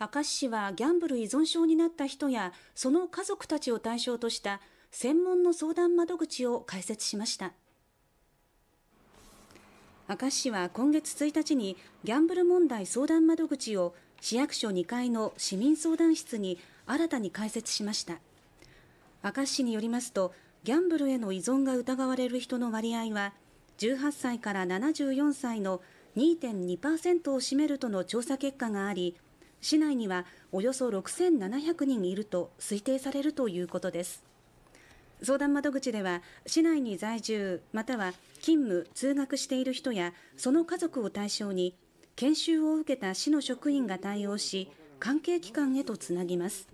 明石市はギャンブル依存症になった人やその家族たちを対象とした専門の相談窓口を開設しました明石市は今月1日にギャンブル問題相談窓口を市役所2階の市民相談室に新たに開設しました明石市によりますとギャンブルへの依存が疑われる人の割合は18歳から74歳の2.2%を占めるとの調査結果があり市内にはおよそ6700人いると推定されるということです相談窓口では市内に在住または勤務通学している人やその家族を対象に研修を受けた市の職員が対応し関係機関へとつなぎます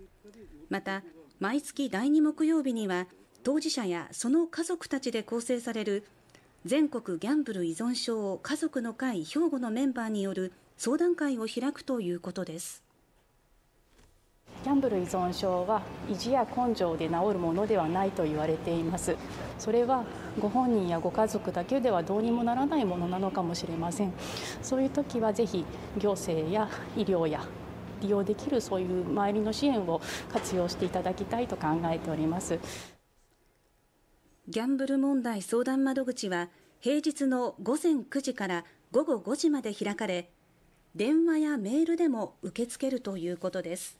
また毎月第2木曜日には当事者やその家族たちで構成される全国ギャンブル依存症家族の会兵庫のメンバーによる相談会を開くということです。ギャンブル依存症は意地や根性で治るものではないと言われていますそれはご本人やご家族だけではどうにもならないものなのかもしれませんそういう時はぜひ行政や医療や利用できるそういう周りの支援を活用していただきたいと考えておりますギャンブル問題相談窓口は平日の午前9時から午後5時まで開かれ電話やメールでも受け付けるということです。